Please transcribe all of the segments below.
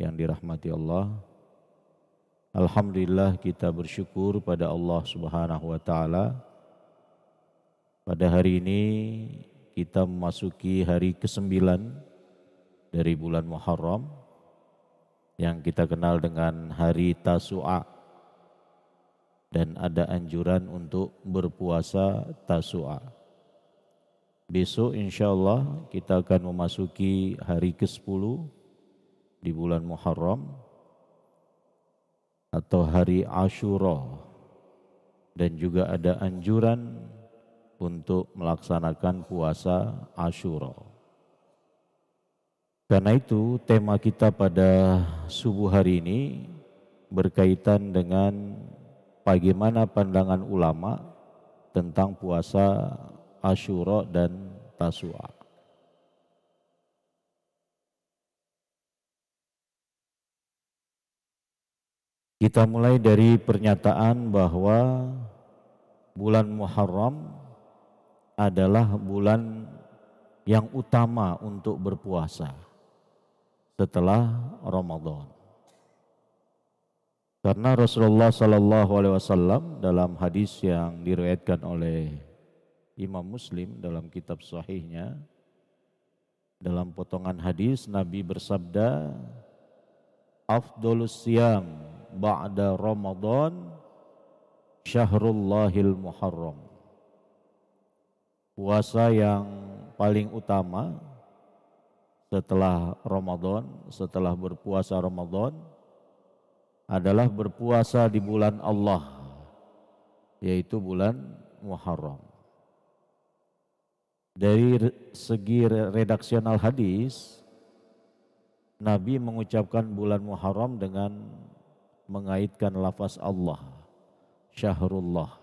yang dirahmati Allah. Alhamdulillah kita bersyukur pada Allah Subhanahu wa taala. Pada hari ini kita memasuki hari ke-9 dari bulan Muharram yang kita kenal dengan hari Tasu'a dan ada anjuran untuk berpuasa Tasu'a. Besok insya Allah kita akan memasuki hari ke-10 di bulan Muharram atau hari Ashura dan juga ada anjuran untuk melaksanakan puasa Ashura. Karena itu tema kita pada subuh hari ini berkaitan dengan bagaimana pandangan ulama tentang puasa Ashura dan Tasu'a. Kita mulai dari pernyataan bahwa bulan Muharram adalah bulan yang utama untuk berpuasa setelah Ramadan. Karena Rasulullah Sallallahu Alaihi Wasallam dalam hadis yang diriwayatkan oleh Imam Muslim dalam kitab Sahihnya, dalam potongan hadis Nabi bersabda, "Afdolus siyam ba'da Ramadan syahrullahil muharram. Puasa yang paling utama setelah Ramadan, setelah berpuasa Ramadan adalah berpuasa di bulan Allah yaitu bulan Muharram. Dari segi redaksional hadis Nabi mengucapkan bulan Muharram dengan mengaitkan lafaz Allah syahrullah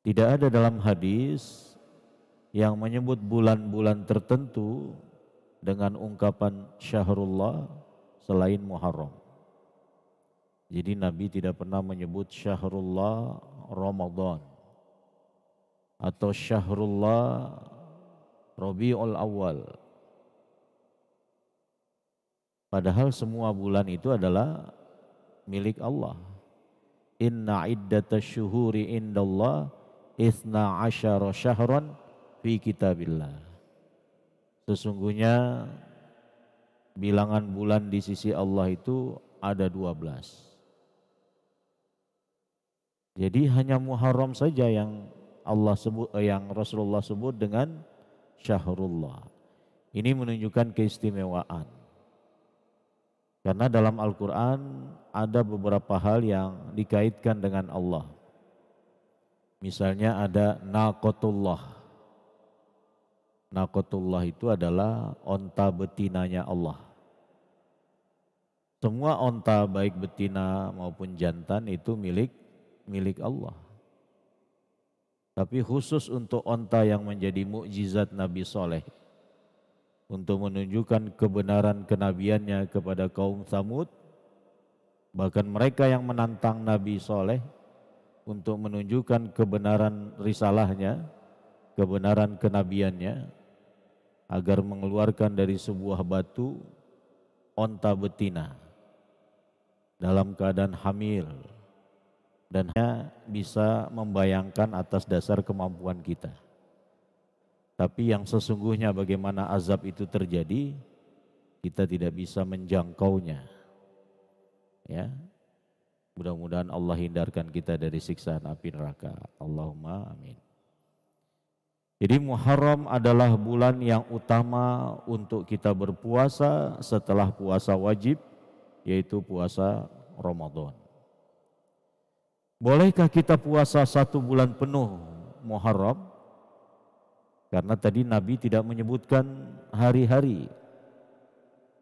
tidak ada dalam hadis yang menyebut bulan-bulan tertentu dengan ungkapan syahrullah selain Muharram jadi Nabi tidak pernah menyebut syahrullah Ramadan atau syahrullah Rabiul Awal Padahal semua bulan itu adalah milik Allah. Inna iddatasyuhuri indallah isna asyara syahran fi kitabillah. Sesungguhnya bilangan bulan di sisi Allah itu ada 12. Jadi hanya Muharram saja yang Allah sebut eh, yang Rasulullah sebut dengan syahrullah. Ini menunjukkan keistimewaan. Karena dalam Al-Quran ada beberapa hal yang dikaitkan dengan Allah. Misalnya ada Naqatullah. Naqatullah itu adalah onta betinanya Allah. Semua onta baik betina maupun jantan itu milik milik Allah. Tapi khusus untuk onta yang menjadi mukjizat Nabi Soleh untuk menunjukkan kebenaran kenabiannya kepada kaum Samud bahkan mereka yang menantang Nabi Soleh untuk menunjukkan kebenaran risalahnya kebenaran kenabiannya agar mengeluarkan dari sebuah batu onta betina dalam keadaan hamil dan hanya bisa membayangkan atas dasar kemampuan kita. Tapi yang sesungguhnya bagaimana azab itu terjadi, kita tidak bisa menjangkaunya. Ya. Mudah-mudahan Allah hindarkan kita dari siksaan api neraka. Allahumma amin. Jadi Muharram adalah bulan yang utama untuk kita berpuasa setelah puasa wajib yaitu puasa Ramadan. Bolehkah kita puasa satu bulan penuh Muharram? Karena tadi Nabi tidak menyebutkan hari-hari.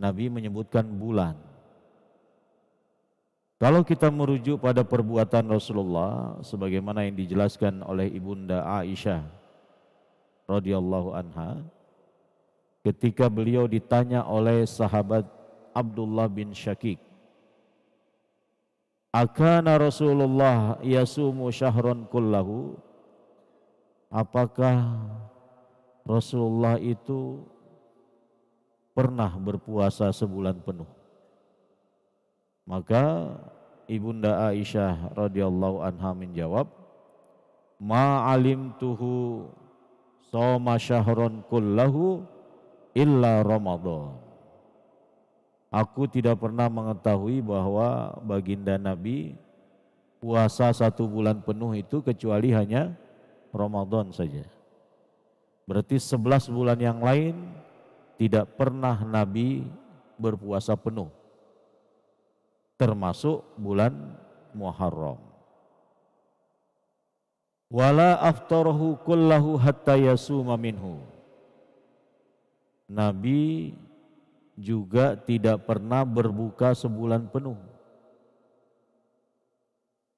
Nabi menyebutkan bulan. Kalau kita merujuk pada perbuatan Rasulullah sebagaimana yang dijelaskan oleh Ibunda Aisyah radhiyallahu anha ketika beliau ditanya oleh sahabat Abdullah bin Syakik Akana Rasulullah yasumu syahron kullahu Apakah Rasulullah itu pernah berpuasa sebulan penuh. Maka Ibunda Aisyah radhiyallahu anha menjawab, "Ma alimtuhu shoma syahron kullahu illa Ramadan." Aku tidak pernah mengetahui bahwa baginda Nabi puasa satu bulan penuh itu kecuali hanya Ramadan saja. Berarti sebelas bulan yang lain tidak pernah Nabi berpuasa penuh. Termasuk bulan Muharram. Wala aftarahu kullahu hatta yasuma minhu. Nabi juga tidak pernah berbuka sebulan penuh.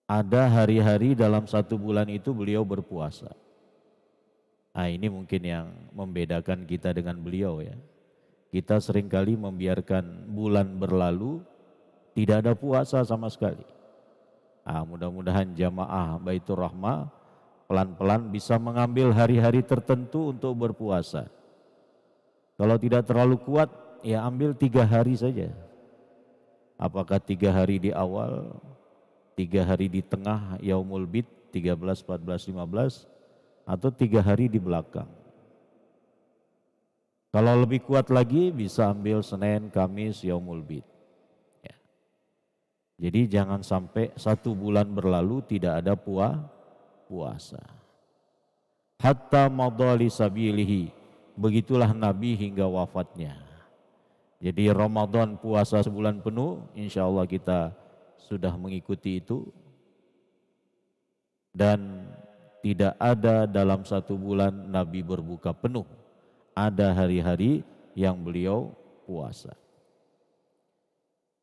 Ada hari-hari dalam satu bulan itu beliau berpuasa Nah ini mungkin yang membedakan kita dengan beliau ya. Kita seringkali membiarkan bulan berlalu, tidak ada puasa sama sekali. Nah, mudah-mudahan jamaah Baitur Rahmah pelan-pelan bisa mengambil hari-hari tertentu untuk berpuasa. Kalau tidak terlalu kuat, ya ambil tiga hari saja. Apakah tiga hari di awal, tiga hari di tengah, yaumul bid, 13, 14, 15, atau tiga hari di belakang. Kalau lebih kuat lagi bisa ambil Senin, Kamis, Yaumul Bid. Ya. Jadi jangan sampai satu bulan berlalu tidak ada puah puasa. Hatta madali sabilihi. Begitulah Nabi hingga wafatnya. Jadi Ramadan puasa sebulan penuh, insya Allah kita sudah mengikuti itu. Dan tidak ada dalam satu bulan Nabi berbuka penuh. Ada hari-hari yang beliau puasa.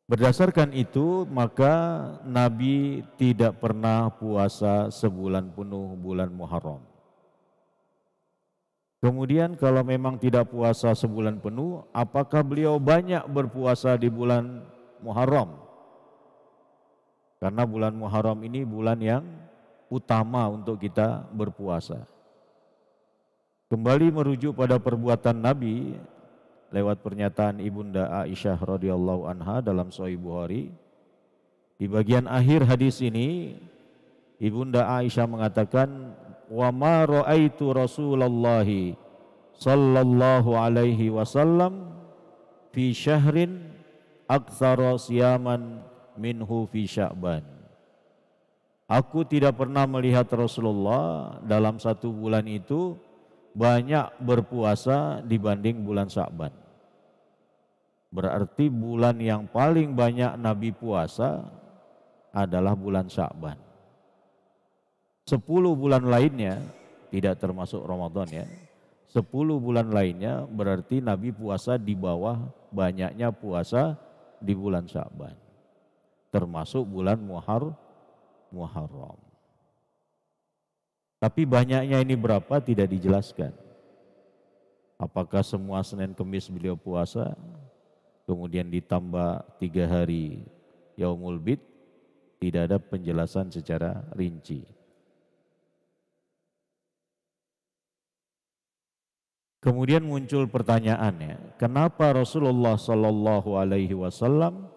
Berdasarkan itu, maka Nabi tidak pernah puasa sebulan penuh bulan Muharram. Kemudian kalau memang tidak puasa sebulan penuh, apakah beliau banyak berpuasa di bulan Muharram? Karena bulan Muharram ini bulan yang utama untuk kita berpuasa. Kembali merujuk pada perbuatan Nabi lewat pernyataan Ibunda Aisyah radhiyallahu anha dalam Sahih Bukhari. Di bagian akhir hadis ini Ibunda Aisyah mengatakan wa ma raaitu Rasulullah sallallahu alaihi wasallam fi syahrin aktsara siyaman minhu fi sya'ban Aku tidak pernah melihat Rasulullah dalam satu bulan itu banyak berpuasa dibanding bulan Sa'ban. Berarti bulan yang paling banyak Nabi puasa adalah bulan Sa'ban. Sepuluh bulan lainnya tidak termasuk Ramadan ya. Sepuluh bulan lainnya berarti Nabi puasa di bawah banyaknya puasa di bulan Sa'ban. Termasuk bulan Muharram Muharram. Tapi banyaknya ini berapa tidak dijelaskan. Apakah semua Senin Kemis beliau puasa, kemudian ditambah tiga hari Yaumul Bid, tidak ada penjelasan secara rinci. Kemudian muncul pertanyaannya, kenapa Rasulullah Shallallahu Alaihi Wasallam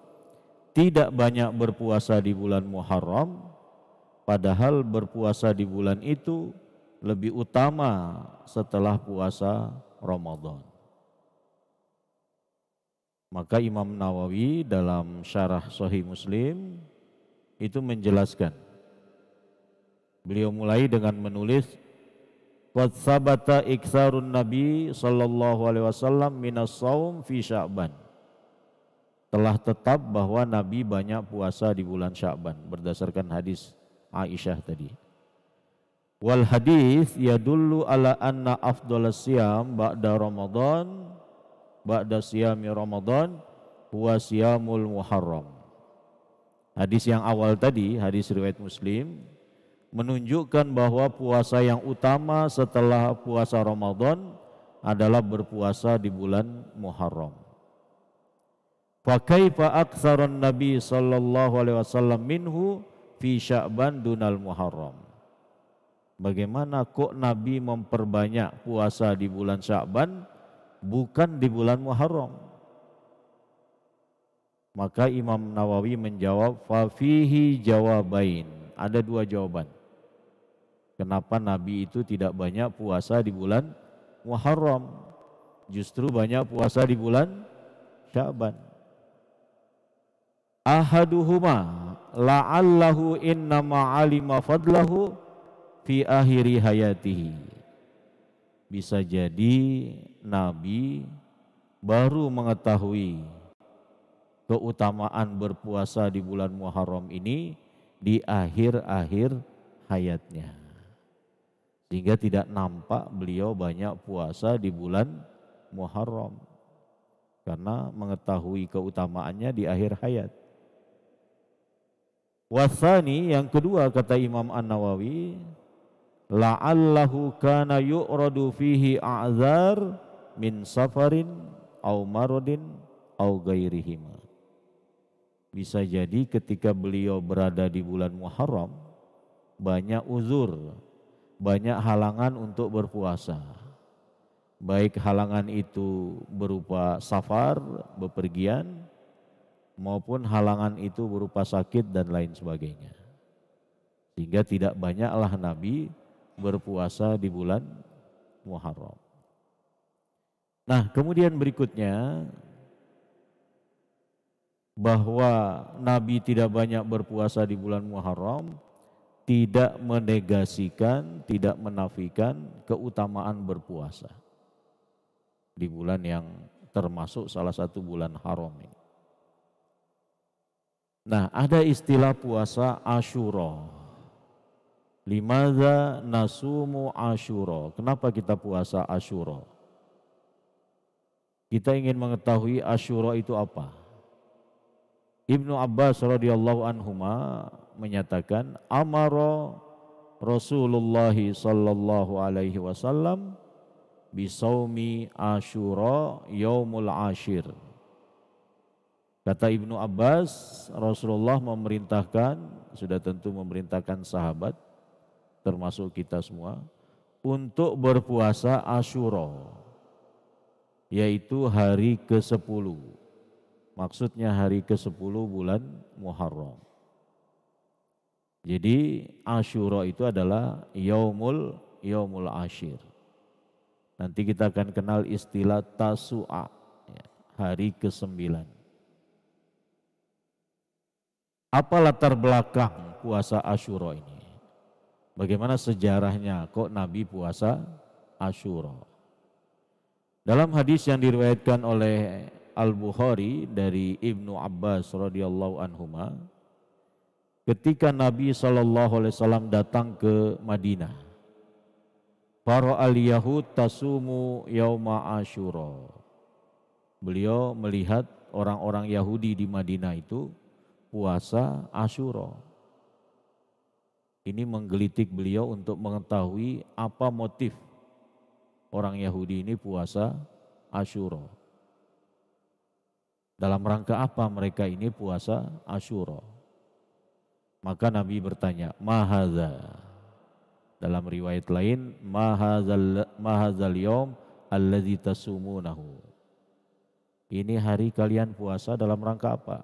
tidak banyak berpuasa di bulan Muharram Padahal berpuasa di bulan itu lebih utama setelah puasa Ramadan. Maka Imam Nawawi dalam syarah Sahih Muslim itu menjelaskan. Beliau mulai dengan menulis Qad sabata iktsarun nabi sallallahu alaihi wasallam minas saum fi sya'ban. Telah tetap bahwa nabi banyak puasa di bulan Sya'ban berdasarkan hadis Aisyah tadi. Wal hadis ya dulu ala anna afdhalas siyam ba'da Ramadan ba'da siyami Ramadan huwa siyamul Muharram. Hadis yang awal tadi, hadis riwayat Muslim menunjukkan bahwa puasa yang utama setelah puasa Ramadan adalah berpuasa di bulan Muharram. Fakaifa aktsaran Nabi sallallahu alaihi wasallam minhu fi Sya'ban dunal Muharram. Bagaimana kok Nabi memperbanyak puasa di bulan Sya'ban bukan di bulan Muharram? Maka Imam Nawawi menjawab fihi jawabain. Ada dua jawaban. Kenapa Nabi itu tidak banyak puasa di bulan Muharram? Justru banyak puasa di bulan Syaban ahaduhuma la'allahu innama alima fadlahu fi akhiri hayatihi bisa jadi nabi baru mengetahui keutamaan berpuasa di bulan Muharram ini di akhir-akhir hayatnya sehingga tidak nampak beliau banyak puasa di bulan Muharram karena mengetahui keutamaannya di akhir hayat Wasani yang kedua kata Imam An-Nawawi la'allahu kana yu'radu fihi a'zar min safarin au marodin au gairihima. Bisa jadi ketika beliau berada di bulan Muharram banyak uzur, banyak halangan untuk berpuasa. Baik halangan itu berupa safar, bepergian maupun halangan itu berupa sakit dan lain sebagainya. Sehingga tidak banyaklah Nabi berpuasa di bulan Muharram. Nah, kemudian berikutnya bahwa Nabi tidak banyak berpuasa di bulan Muharram tidak menegasikan, tidak menafikan keutamaan berpuasa di bulan yang termasuk salah satu bulan haram ini. Nah, ada istilah puasa Lima Limadha nasumu Ashura. Kenapa kita puasa Ashura? Kita ingin mengetahui Ashura itu apa? Ibnu Abbas radhiyallahu anhuma menyatakan amara Rasulullah sallallahu alaihi wasallam bisaumi Ashura yaumul ashir. Kata Ibnu Abbas, Rasulullah memerintahkan, sudah tentu memerintahkan sahabat, termasuk kita semua, untuk berpuasa Ashura, yaitu hari ke-10. Maksudnya hari ke-10 bulan Muharram. Jadi Ashura itu adalah Yaumul Yaumul Ashir. Nanti kita akan kenal istilah Tasu'a, ya, hari ke-9 apa latar belakang puasa Ashura ini? Bagaimana sejarahnya kok Nabi puasa Ashura? Dalam hadis yang diriwayatkan oleh Al-Bukhari dari Ibnu Abbas radhiyallahu anhuma ketika Nabi sallallahu alaihi wasallam datang ke Madinah para al-yahud tasumu yauma Ashura. beliau melihat orang-orang Yahudi di Madinah itu puasa Asyura. Ini menggelitik beliau untuk mengetahui apa motif orang Yahudi ini puasa Asyura. Dalam rangka apa mereka ini puasa Asyura? Maka Nabi bertanya, "Mahadza?" Dalam riwayat lain, "Mahadzal mahadzal yaum allazi tasumunahu." Ini hari kalian puasa dalam rangka apa?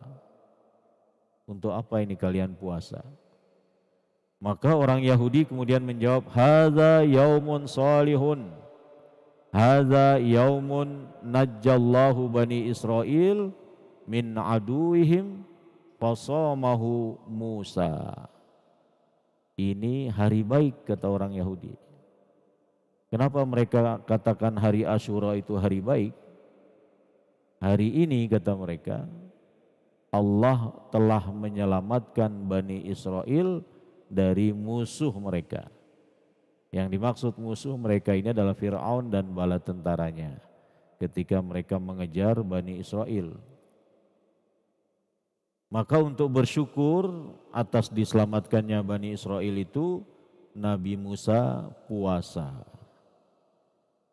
Untuk apa ini kalian puasa? Maka orang Yahudi kemudian menjawab, Haza yaumun salihun. Haza yaumun najjallahu bani Israel min aduihim fasamahu Musa." Ini hari baik kata orang Yahudi. Kenapa mereka katakan hari Ashura itu hari baik? Hari ini kata mereka Allah telah menyelamatkan Bani Israel dari musuh mereka. Yang dimaksud musuh mereka ini adalah Fir'aun dan bala tentaranya ketika mereka mengejar Bani Israel. Maka untuk bersyukur atas diselamatkannya Bani Israel itu Nabi Musa puasa.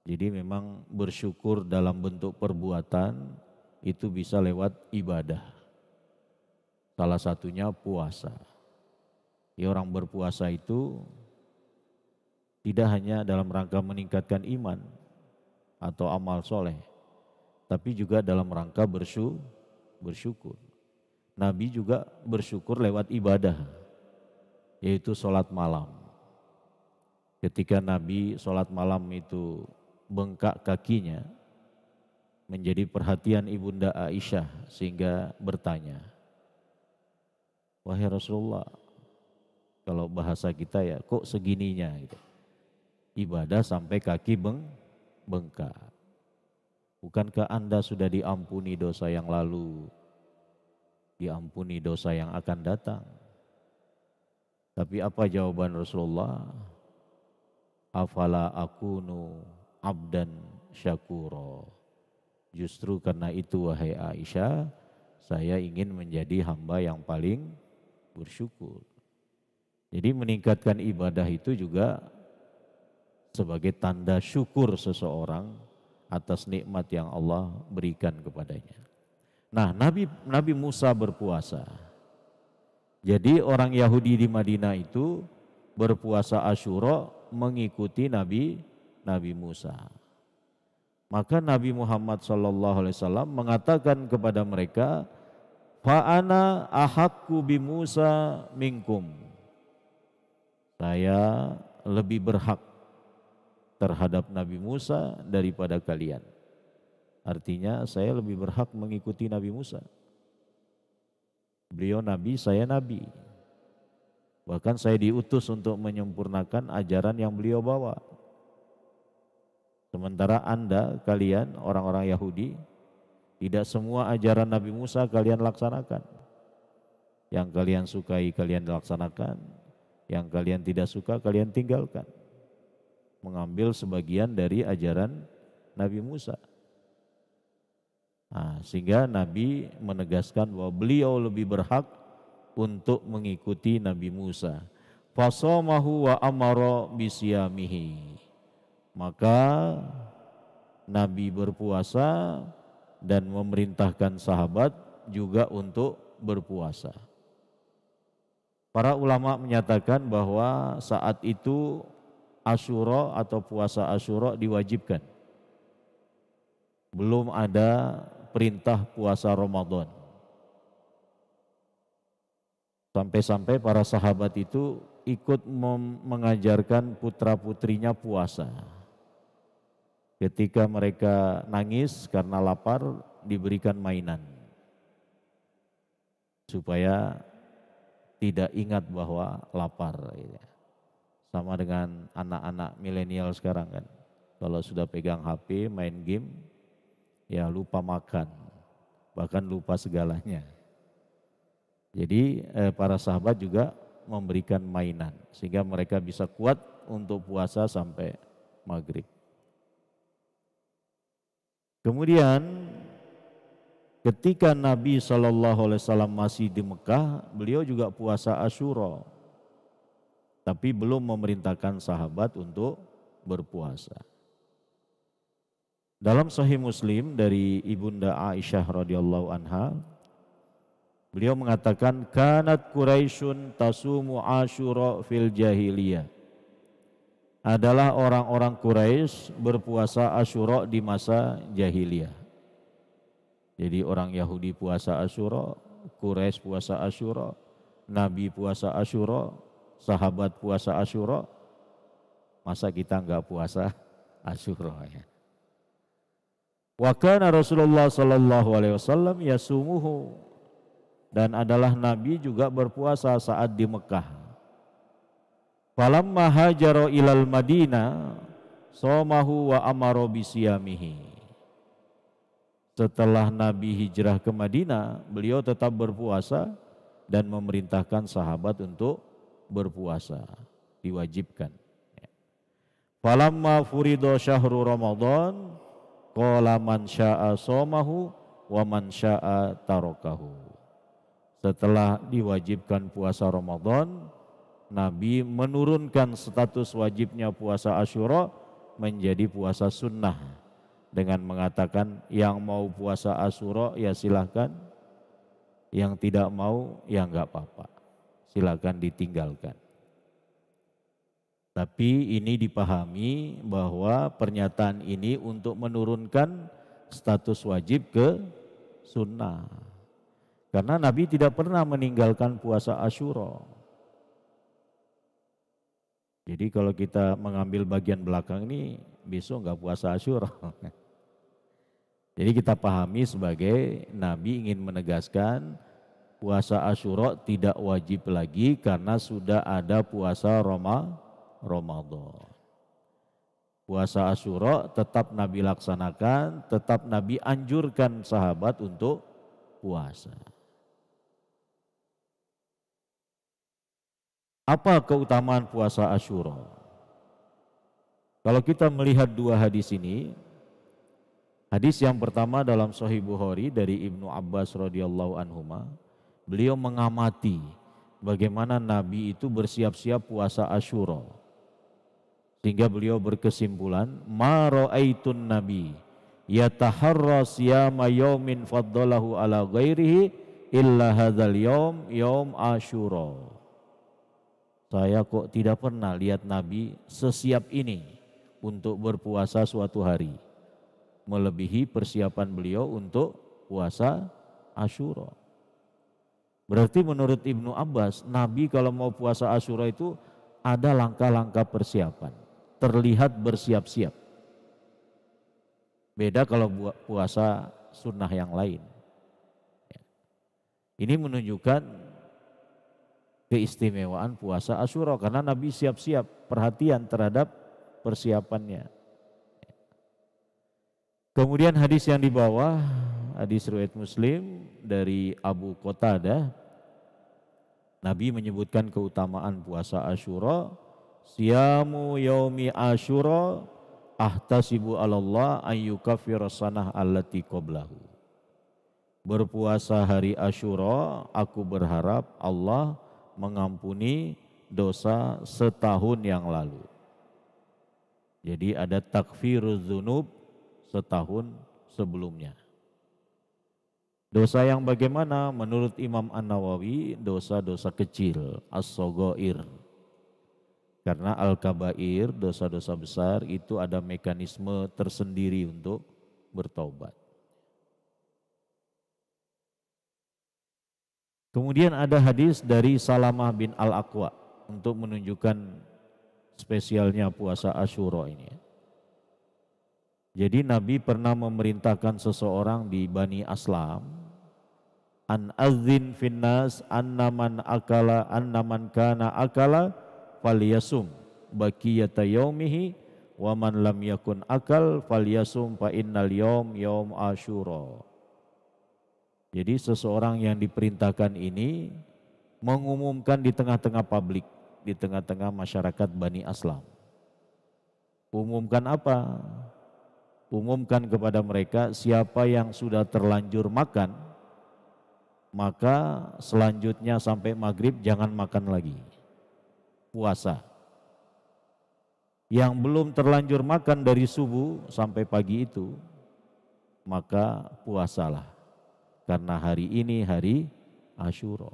Jadi memang bersyukur dalam bentuk perbuatan itu bisa lewat ibadah. Salah satunya puasa. Ya orang berpuasa itu tidak hanya dalam rangka meningkatkan iman atau amal soleh, tapi juga dalam rangka bersyukur. Nabi juga bersyukur lewat ibadah, yaitu sholat malam. Ketika Nabi sholat malam itu bengkak kakinya, menjadi perhatian Ibunda Aisyah sehingga bertanya, wahai Rasulullah kalau bahasa kita ya kok segininya gitu. Ibadah sampai kaki beng bengkak. Bukankah Anda sudah diampuni dosa yang lalu? Diampuni dosa yang akan datang. Tapi apa jawaban Rasulullah? Afala akunu abdan syakuro. Justru karena itu wahai Aisyah, saya ingin menjadi hamba yang paling bersyukur. Jadi meningkatkan ibadah itu juga sebagai tanda syukur seseorang atas nikmat yang Allah berikan kepadanya. Nah, Nabi Nabi Musa berpuasa. Jadi orang Yahudi di Madinah itu berpuasa Asyura mengikuti Nabi Nabi Musa. Maka Nabi Muhammad SAW mengatakan kepada mereka, fa ana ahakku bi Musa minkum. Saya lebih berhak terhadap Nabi Musa daripada kalian. Artinya saya lebih berhak mengikuti Nabi Musa. Beliau nabi, saya nabi. Bahkan saya diutus untuk menyempurnakan ajaran yang beliau bawa. Sementara Anda, kalian, orang-orang Yahudi, tidak semua ajaran Nabi Musa kalian laksanakan. Yang kalian sukai kalian laksanakan, yang kalian tidak suka kalian tinggalkan. Mengambil sebagian dari ajaran Nabi Musa. Nah, sehingga Nabi menegaskan bahwa beliau lebih berhak untuk mengikuti Nabi Musa. Fasomahu wa amaro bisyamihi. Maka Nabi berpuasa dan memerintahkan sahabat juga untuk berpuasa. Para ulama menyatakan bahwa saat itu Asyura atau puasa Asyura diwajibkan. Belum ada perintah puasa Ramadan. Sampai-sampai para sahabat itu ikut mengajarkan putra-putrinya puasa. Ketika mereka nangis karena lapar, diberikan mainan. Supaya tidak ingat bahwa lapar. Ya. Sama dengan anak-anak milenial sekarang kan. Kalau sudah pegang HP, main game, ya lupa makan. Bahkan lupa segalanya. Jadi eh, para sahabat juga memberikan mainan. Sehingga mereka bisa kuat untuk puasa sampai maghrib. Kemudian ketika Nabi Shallallahu Alaihi Wasallam masih di Mekah, beliau juga puasa Ashura, tapi belum memerintahkan sahabat untuk berpuasa. Dalam Sahih Muslim dari ibunda Aisyah radhiyallahu anha, beliau mengatakan kanat Quraisyun tasumu Ashura fil jahiliyah adalah orang-orang Quraisy berpuasa Asyura di masa jahiliyah. Jadi orang Yahudi puasa Asyura, Quraisy puasa Asyura, Nabi puasa Asyura, sahabat puasa Asyura. Masa kita enggak puasa Asyura ya. Wa kana Rasulullah sallallahu alaihi wasallam yasumuhu dan adalah Nabi juga berpuasa saat di Mekah Falamma hajaro ilal Madinah somahu wa amaro bisiyamihi. Setelah Nabi hijrah ke Madinah, beliau tetap berpuasa dan memerintahkan sahabat untuk berpuasa, diwajibkan. Falamma furido syahru Ramadan, qala man sya'a somahu wa man sya'a tarokahu. Setelah diwajibkan puasa Ramadan, Nabi menurunkan status wajibnya puasa Asyura menjadi puasa sunnah dengan mengatakan yang mau puasa Asyura ya silahkan yang tidak mau ya enggak apa-apa silahkan ditinggalkan tapi ini dipahami bahwa pernyataan ini untuk menurunkan status wajib ke sunnah karena Nabi tidak pernah meninggalkan puasa Asyura jadi kalau kita mengambil bagian belakang ini besok nggak puasa Asyura. Jadi kita pahami sebagai Nabi ingin menegaskan puasa Asyura tidak wajib lagi karena sudah ada puasa Roma, Ramadan. Puasa Asyura tetap Nabi laksanakan, tetap Nabi anjurkan sahabat untuk puasa. Apa keutamaan puasa Ashura? Kalau kita melihat dua hadis ini, hadis yang pertama dalam Sahih Bukhari dari Ibnu Abbas radhiyallahu anhuma, beliau mengamati bagaimana Nabi itu bersiap-siap puasa Ashura, Sehingga beliau berkesimpulan, "Ma ra'aitun nabi yataharra siyama yaumin faddalahu ala ghairihi illa hadzal yom yaum Asyura." Saya kok tidak pernah lihat Nabi sesiap ini untuk berpuasa suatu hari. Melebihi persiapan beliau untuk puasa Ashura. Berarti menurut Ibnu Abbas, Nabi kalau mau puasa Ashura itu ada langkah-langkah persiapan. Terlihat bersiap-siap. Beda kalau buat puasa sunnah yang lain. Ini menunjukkan keistimewaan puasa Asyura karena Nabi siap-siap perhatian terhadap persiapannya. Kemudian hadis yang di bawah hadis riwayat Muslim dari Abu Qatadah Nabi menyebutkan keutamaan puasa Asyura siamu yaumi Asyura ahtasibu alallah ayyukafira sanah allati qablahu Berpuasa hari Asyura aku berharap Allah mengampuni dosa setahun yang lalu. Jadi ada takfir zunub setahun sebelumnya. Dosa yang bagaimana menurut Imam An-Nawawi dosa-dosa kecil, as-sogoir. Karena al-kabair, dosa-dosa besar itu ada mekanisme tersendiri untuk bertobat. Kemudian ada hadis dari Salamah bin Al-Aqwa untuk menunjukkan spesialnya puasa Ashura ini. Jadi Nabi pernah memerintahkan seseorang di Bani Aslam an azin finnas annaman akala annaman kana akala falyasum baqiyata yaumihi wa man lam yakun akal falyasum fa innal yaum yaum asyura. Jadi seseorang yang diperintahkan ini mengumumkan di tengah-tengah publik, di tengah-tengah masyarakat Bani Aslam. Umumkan apa? Umumkan kepada mereka siapa yang sudah terlanjur makan, maka selanjutnya sampai maghrib jangan makan lagi. Puasa. Yang belum terlanjur makan dari subuh sampai pagi itu, maka puasalah karena hari ini hari Asyura.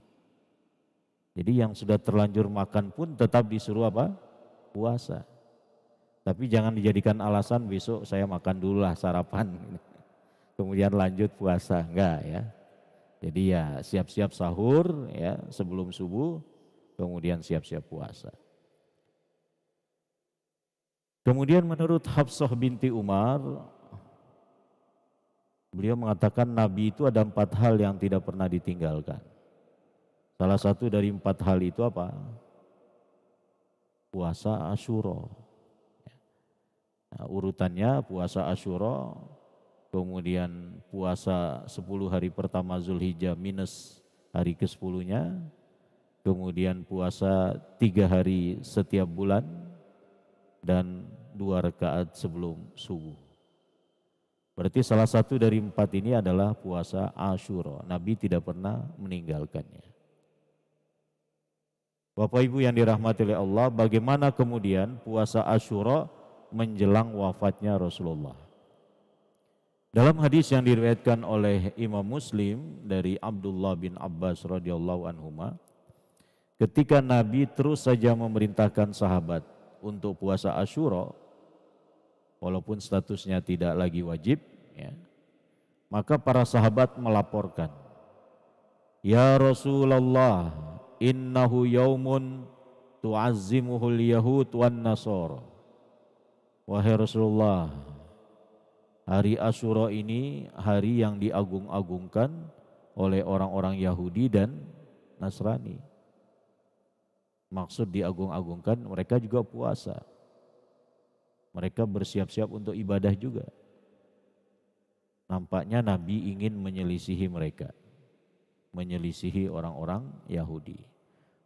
Jadi yang sudah terlanjur makan pun tetap disuruh apa? Puasa. Tapi jangan dijadikan alasan besok saya makan dulu lah sarapan. Kemudian lanjut puasa, enggak ya. Jadi ya siap-siap sahur ya sebelum subuh, kemudian siap-siap puasa. Kemudian menurut Hafsah binti Umar, Beliau mengatakan Nabi itu ada empat hal yang tidak pernah ditinggalkan. Salah satu dari empat hal itu apa? Puasa Asyuro. Nah, urutannya puasa Asyuro, kemudian puasa sepuluh hari pertama Zulhijjah minus hari ke 10 kemudian puasa tiga hari setiap bulan, dan dua rakaat sebelum subuh. Berarti salah satu dari empat ini adalah puasa Ashura. Nabi tidak pernah meninggalkannya. Bapak Ibu yang dirahmati oleh Allah, bagaimana kemudian puasa Ashura menjelang wafatnya Rasulullah? Dalam hadis yang diriwayatkan oleh Imam Muslim dari Abdullah bin Abbas radhiyallahu anhu ketika Nabi terus saja memerintahkan sahabat untuk puasa Ashura, walaupun statusnya tidak lagi wajib ya. maka para sahabat melaporkan ya Rasulullah innahu yaumun tu'azzimuhul yahud wan Nasor, wahai Rasulullah hari Asyura ini hari yang diagung-agungkan oleh orang-orang Yahudi dan Nasrani maksud diagung-agungkan mereka juga puasa mereka bersiap-siap untuk ibadah juga. Nampaknya Nabi ingin menyelisihi mereka, menyelisihi orang-orang Yahudi.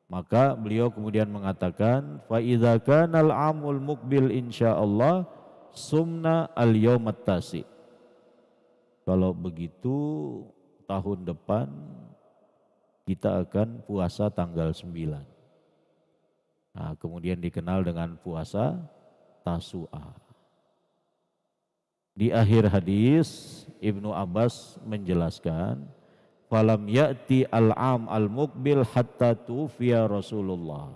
Maka beliau kemudian mengatakan, "Faidha al amul mukbil insya Allah sumna al yomatasi. Kalau begitu tahun depan kita akan puasa tanggal 9. Nah, kemudian dikenal dengan puasa tasu'a. Di akhir hadis Ibnu Abbas menjelaskan falam ya'ti al-am al-mukbil hatta tufiya Rasulullah.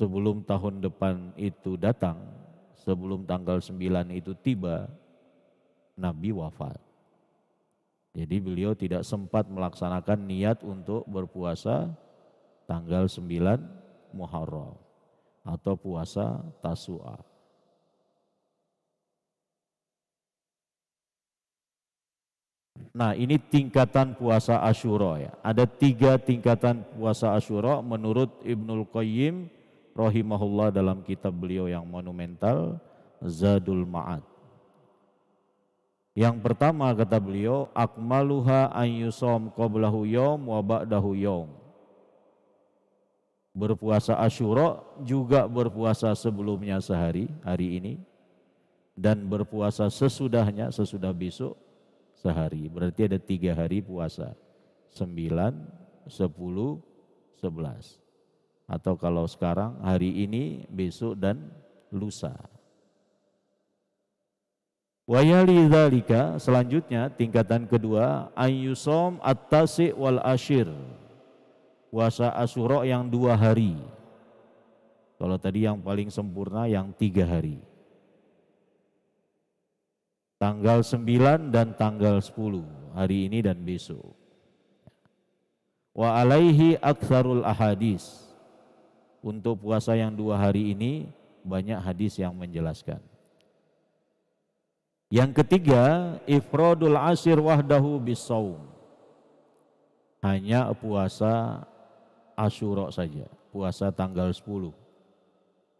Sebelum tahun depan itu datang, sebelum tanggal 9 itu tiba, Nabi wafat. Jadi beliau tidak sempat melaksanakan niat untuk berpuasa tanggal 9 Muharram atau puasa tasua. Nah ini tingkatan puasa Ashura ya. Ada tiga tingkatan puasa Ashura menurut Ibnul Qayyim rahimahullah dalam kitab beliau yang monumental Zadul Ma'ad. Yang pertama kata beliau akmaluha an yusom qoblahu yawm wa ba'dahu yawm berpuasa Ashura juga berpuasa sebelumnya sehari hari ini dan berpuasa sesudahnya sesudah besok sehari berarti ada tiga hari puasa sembilan sepuluh sebelas atau kalau sekarang hari ini besok dan lusa Wayali dzalika selanjutnya tingkatan kedua ayusom at-tasi wal ashir puasa Asyura yang dua hari. Kalau tadi yang paling sempurna yang tiga hari. Tanggal sembilan dan tanggal sepuluh hari ini dan besok. Wa alaihi aktsarul ahadis. Untuk puasa yang dua hari ini banyak hadis yang menjelaskan. Yang ketiga, ifradul asir wahdahu bisawm. Hanya puasa Asyura saja, puasa tanggal 10.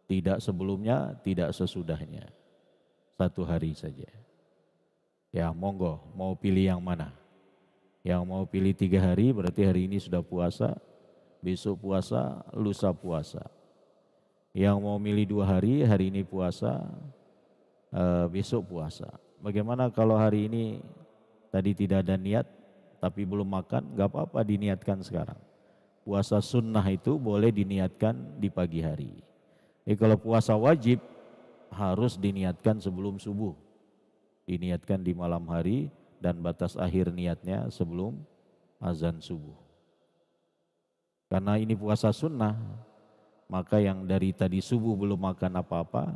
Tidak sebelumnya, tidak sesudahnya. Satu hari saja. Ya monggo, mau pilih yang mana? Yang mau pilih tiga hari berarti hari ini sudah puasa, besok puasa, lusa puasa. Yang mau milih dua hari, hari ini puasa, eh, besok puasa. Bagaimana kalau hari ini tadi tidak ada niat tapi belum makan, nggak apa-apa diniatkan sekarang puasa sunnah itu boleh diniatkan di pagi hari. Jadi kalau puasa wajib harus diniatkan sebelum subuh. Diniatkan di malam hari dan batas akhir niatnya sebelum azan subuh. Karena ini puasa sunnah, maka yang dari tadi subuh belum makan apa-apa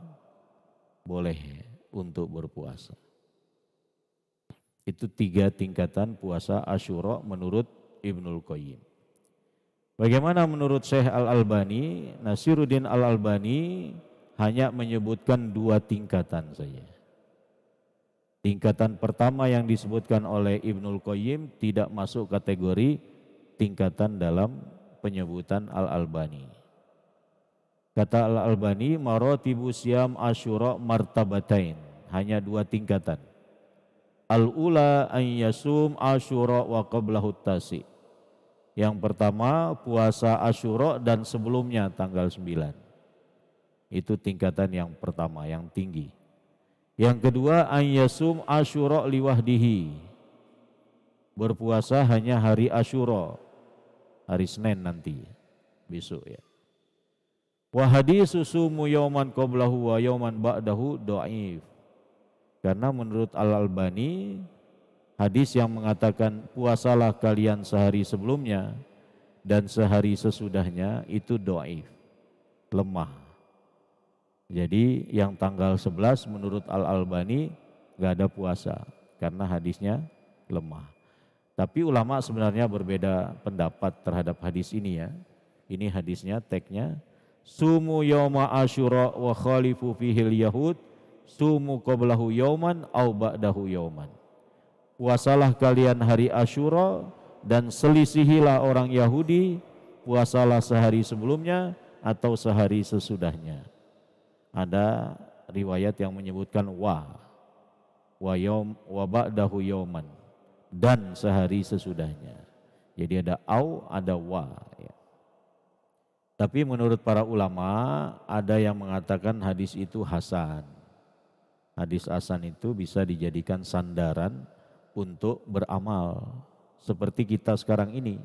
boleh untuk berpuasa. Itu tiga tingkatan puasa Ashura menurut Ibnul Qayyim. Bagaimana menurut Syekh Al-Albani? Nasiruddin Al-Albani hanya menyebutkan dua tingkatan saja. Tingkatan pertama yang disebutkan oleh Ibnul Qayyim tidak masuk kategori tingkatan dalam penyebutan Al-Albani. Kata Al-Albani, marotibu siam asyura martabatain. Hanya dua tingkatan. Al-ula an yasum asyura wa qablahu tasi' Yang pertama puasa Asyura dan sebelumnya tanggal 9. Itu tingkatan yang pertama, yang tinggi. Yang kedua ayyasum Asyura liwahdihi. Berpuasa hanya hari Asyura. Hari Senin nanti, besok ya. Wa hadisu sumu yauman qablahu wa yauman ba'dahu do'if. Karena menurut Al-Albani Hadis yang mengatakan puasalah kalian sehari sebelumnya dan sehari sesudahnya itu doaif, lemah. Jadi yang tanggal 11 menurut Al-Albani gak ada puasa karena hadisnya lemah. Tapi ulama sebenarnya berbeda pendapat terhadap hadis ini ya. Ini hadisnya, teknya. Sumu yawma asyura wa khalifu fihil yahud sumu qoblahu yawman au ba'dahu yawman puasalah kalian hari Ashura dan selisihilah orang Yahudi, puasalah sehari sebelumnya atau sehari sesudahnya. Ada riwayat yang menyebutkan wa wa yom wa ba'dahu yoman dan sehari sesudahnya. Jadi ada au, ada wa ya. Tapi menurut para ulama ada yang mengatakan hadis itu hasan. Hadis hasan itu bisa dijadikan sandaran untuk beramal. Seperti kita sekarang ini,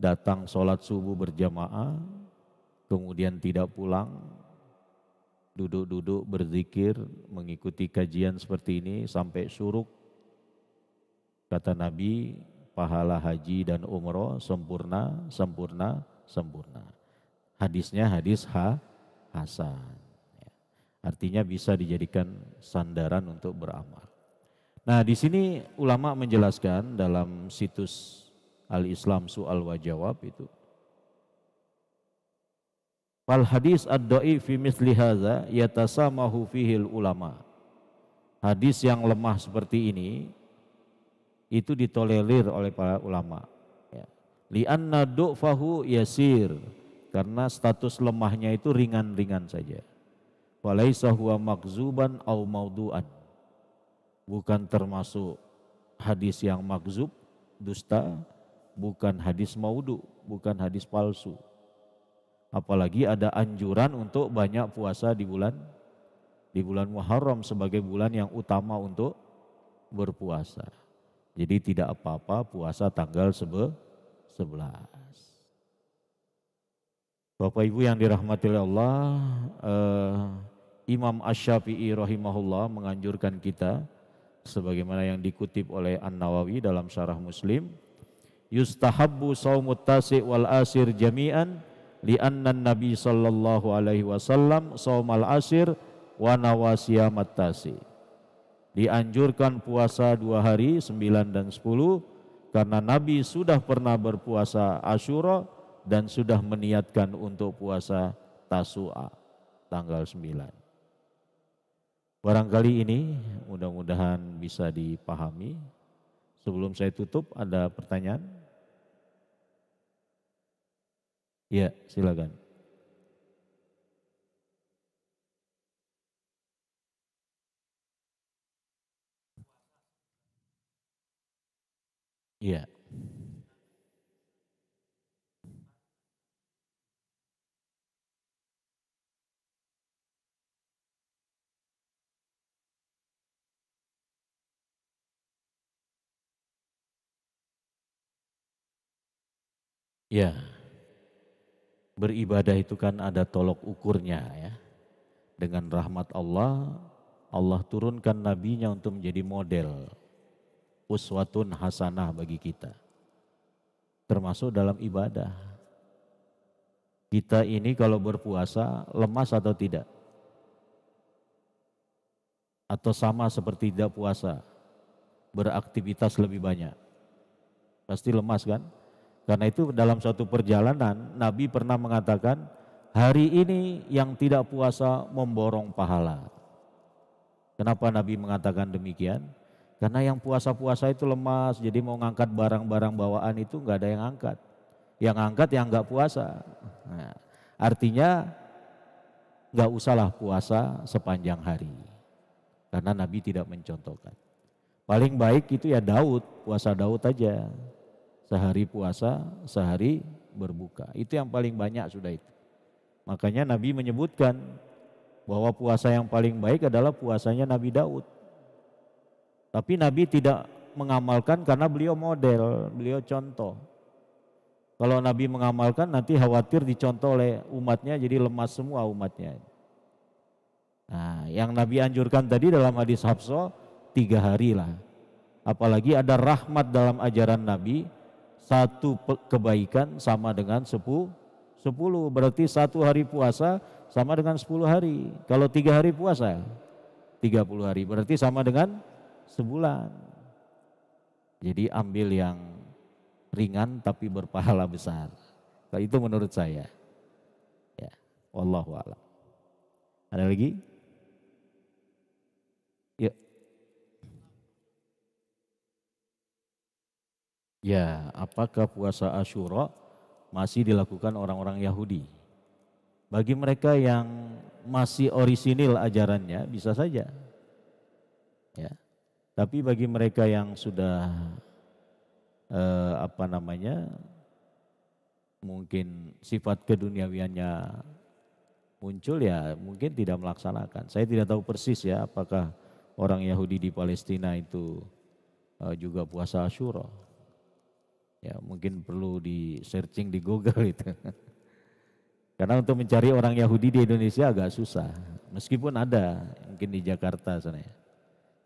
datang sholat subuh berjamaah, kemudian tidak pulang, duduk-duduk berzikir, mengikuti kajian seperti ini sampai suruk. Kata Nabi, pahala haji dan umroh sempurna, sempurna, sempurna. Hadisnya hadis ha, Hasan. Ya. Artinya bisa dijadikan sandaran untuk beramal. Nah, di sini ulama menjelaskan dalam situs Al-Islam Su'al wa Jawab itu. Fal hadis ad doi fi misli hadza yatasamahu fihi ulama. Hadis yang lemah seperti ini itu ditolerir oleh para ulama. Ya. Li'anna du'fahu yasir. Karena status lemahnya itu ringan-ringan saja. Walaisa huwa makzuban au maudu'an bukan termasuk hadis yang makzub, dusta, bukan hadis maudu, bukan hadis palsu. Apalagi ada anjuran untuk banyak puasa di bulan di bulan Muharram sebagai bulan yang utama untuk berpuasa. Jadi tidak apa-apa puasa tanggal sebe 11. Bapak Ibu yang dirahmati oleh Allah, eh, Imam Ash-Syafi'i rahimahullah menganjurkan kita sebagaimana yang dikutip oleh An-Nawawi dalam Syarah Muslim yustahabbu saumut tasi' wal asir jami'an li'anna nabi sallallahu alaihi wasallam saumal asir wa nawasiyamat tasi' dianjurkan puasa dua hari sembilan dan sepuluh karena Nabi sudah pernah berpuasa Ashura dan sudah meniatkan untuk puasa Tasu'a tanggal sembilan. Barangkali ini mudah-mudahan bisa dipahami. Sebelum saya tutup ada pertanyaan? Ya, silakan. Yeah. Ya. Beribadah itu kan ada tolok ukurnya ya. Dengan rahmat Allah, Allah turunkan nabinya untuk menjadi model uswatun hasanah bagi kita. Termasuk dalam ibadah. Kita ini kalau berpuasa lemas atau tidak? Atau sama seperti tidak puasa? Beraktivitas lebih banyak. Pasti lemas kan? Karena itu dalam suatu perjalanan Nabi pernah mengatakan hari ini yang tidak puasa memborong pahala. Kenapa Nabi mengatakan demikian? Karena yang puasa-puasa itu lemas, jadi mau ngangkat barang-barang bawaan itu nggak ada yang angkat. Yang angkat yang nggak puasa. Nah, artinya nggak usahlah puasa sepanjang hari. Karena Nabi tidak mencontohkan. Paling baik itu ya Daud, puasa Daud aja sehari puasa, sehari berbuka. Itu yang paling banyak sudah itu. Makanya Nabi menyebutkan bahwa puasa yang paling baik adalah puasanya Nabi Daud. Tapi Nabi tidak mengamalkan karena beliau model, beliau contoh. Kalau Nabi mengamalkan nanti khawatir dicontoh oleh umatnya jadi lemas semua umatnya. Nah, yang Nabi anjurkan tadi dalam hadis Hafsah tiga hari lah. Apalagi ada rahmat dalam ajaran Nabi, satu kebaikan sama dengan sepuluh, sepuluh. Berarti satu hari puasa sama dengan sepuluh hari. Kalau tiga hari puasa, tiga puluh hari. Berarti sama dengan sebulan. Jadi ambil yang ringan tapi berpahala besar. Nah, itu menurut saya. Ya, wallahu Ada lagi? Ya, apakah puasa Ashura masih dilakukan orang-orang Yahudi? Bagi mereka yang masih orisinil ajarannya bisa saja. Ya. Tapi bagi mereka yang sudah eh, apa namanya? mungkin sifat keduniawiannya muncul ya mungkin tidak melaksanakan. Saya tidak tahu persis ya apakah orang Yahudi di Palestina itu eh, juga puasa Asyura. Ya, mungkin perlu di searching di Google itu. Karena untuk mencari orang Yahudi di Indonesia agak susah. Meskipun ada, mungkin di Jakarta sana ya.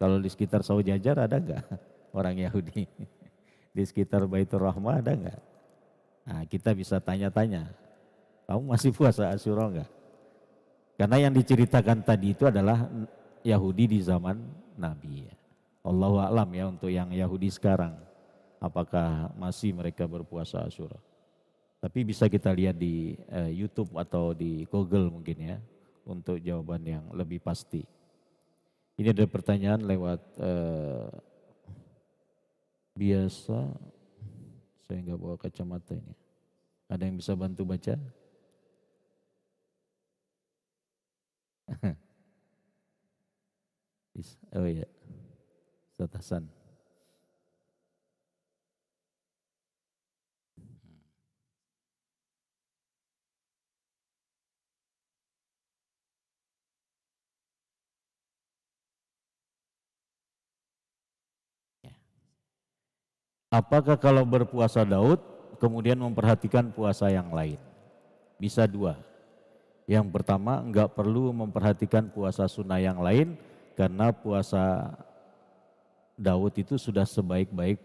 Kalau di sekitar Jajar ada nggak orang Yahudi? Di sekitar Baitur Rahma ada nggak? Nah, kita bisa tanya-tanya. Kamu masih puasa Asyura nggak? Karena yang diceritakan tadi itu adalah Yahudi di zaman Nabi. Ya. Allahu a'lam ya untuk yang Yahudi sekarang apakah masih mereka berpuasa Asyura. Tapi bisa kita lihat di uh, YouTube atau di Google mungkin ya untuk jawaban yang lebih pasti. Ini ada pertanyaan lewat uh, biasa saya nggak bawa kacamata ini. Ada yang bisa bantu baca? oh ya, Ustaz Hasan. Apakah kalau berpuasa Daud kemudian memperhatikan puasa yang lain? Bisa dua. Yang pertama enggak perlu memperhatikan puasa sunnah yang lain karena puasa Daud itu sudah sebaik-baik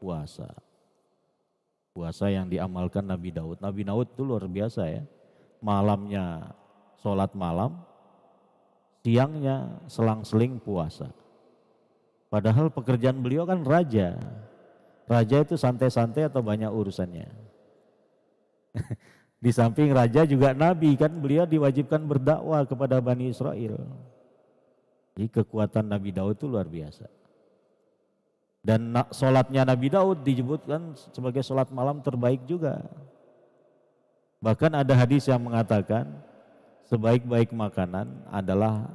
puasa. Puasa yang diamalkan Nabi Daud. Nabi Daud itu luar biasa ya. Malamnya sholat malam, siangnya selang-seling puasa. Padahal pekerjaan beliau kan raja. Raja itu santai-santai atau banyak urusannya? Di samping raja juga nabi kan beliau diwajibkan berdakwah kepada Bani Israel. Jadi kekuatan Nabi Daud itu luar biasa. Dan solatnya Nabi Daud disebutkan sebagai solat malam terbaik juga. Bahkan ada hadis yang mengatakan sebaik-baik makanan adalah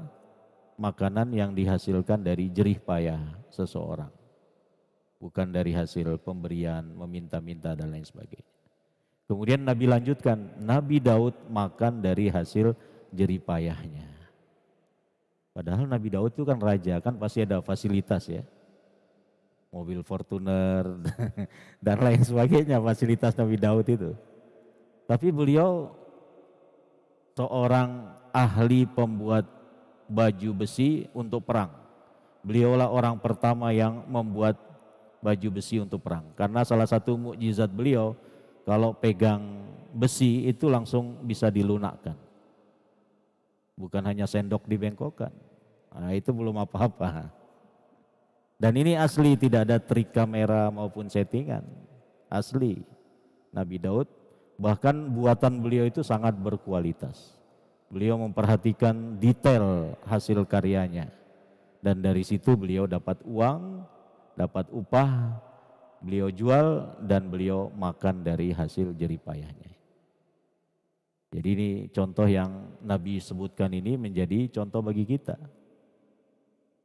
makanan yang dihasilkan dari jerih payah seseorang bukan dari hasil pemberian, meminta-minta dan lain sebagainya. Kemudian Nabi lanjutkan, Nabi Daud makan dari hasil jeripayahnya. Padahal Nabi Daud itu kan raja, kan pasti ada fasilitas ya. Mobil Fortuner dan lain sebagainya, fasilitas Nabi Daud itu. Tapi beliau seorang ahli pembuat baju besi untuk perang. Beliaulah orang pertama yang membuat baju besi untuk perang. Karena salah satu mukjizat beliau kalau pegang besi itu langsung bisa dilunakkan. Bukan hanya sendok dibengkokkan. Nah, itu belum apa-apa. Dan ini asli tidak ada trik kamera maupun settingan. Asli. Nabi Daud bahkan buatan beliau itu sangat berkualitas. Beliau memperhatikan detail hasil karyanya. Dan dari situ beliau dapat uang dapat upah, beliau jual dan beliau makan dari hasil jeripayahnya. Jadi ini contoh yang Nabi sebutkan ini menjadi contoh bagi kita.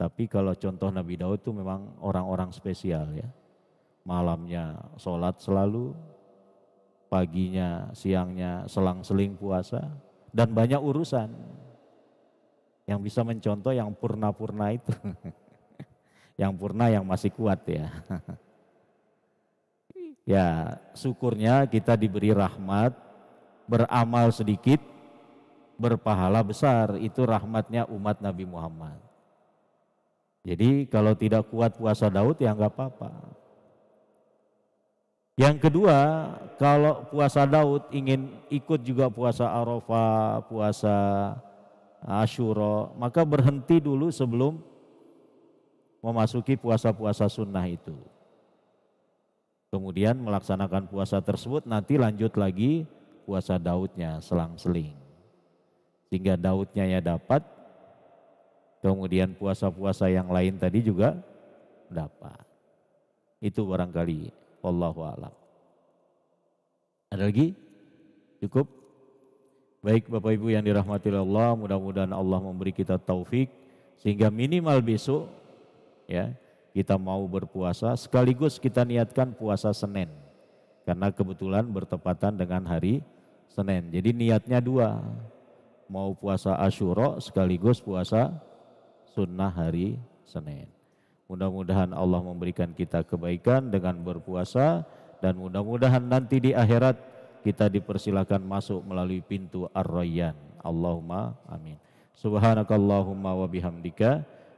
Tapi kalau contoh Nabi Daud itu memang orang-orang spesial ya. Malamnya sholat selalu, paginya, siangnya selang-seling puasa, dan banyak urusan yang bisa mencontoh yang purna-purna itu. yang purna yang masih kuat ya. ya, syukurnya kita diberi rahmat, beramal sedikit, berpahala besar. Itu rahmatnya umat Nabi Muhammad. Jadi kalau tidak kuat puasa Daud ya enggak apa-apa. Yang kedua, kalau puasa Daud ingin ikut juga puasa Arafah, puasa Ashura maka berhenti dulu sebelum memasuki puasa-puasa sunnah itu. Kemudian melaksanakan puasa tersebut nanti lanjut lagi puasa Daudnya selang-seling. Sehingga Daudnya ya dapat, kemudian puasa-puasa yang lain tadi juga dapat. Itu barangkali Allah alam. Ada lagi? Cukup? Baik Bapak Ibu yang dirahmati Allah, mudah-mudahan Allah memberi kita taufik sehingga minimal besok ya kita mau berpuasa sekaligus kita niatkan puasa Senin karena kebetulan bertepatan dengan hari Senin jadi niatnya dua mau puasa Ashuro sekaligus puasa sunnah hari Senin mudah-mudahan Allah memberikan kita kebaikan dengan berpuasa dan mudah-mudahan nanti di akhirat kita dipersilakan masuk melalui pintu Ar-Rayyan Allahumma amin subhanakallahumma wa bihamdika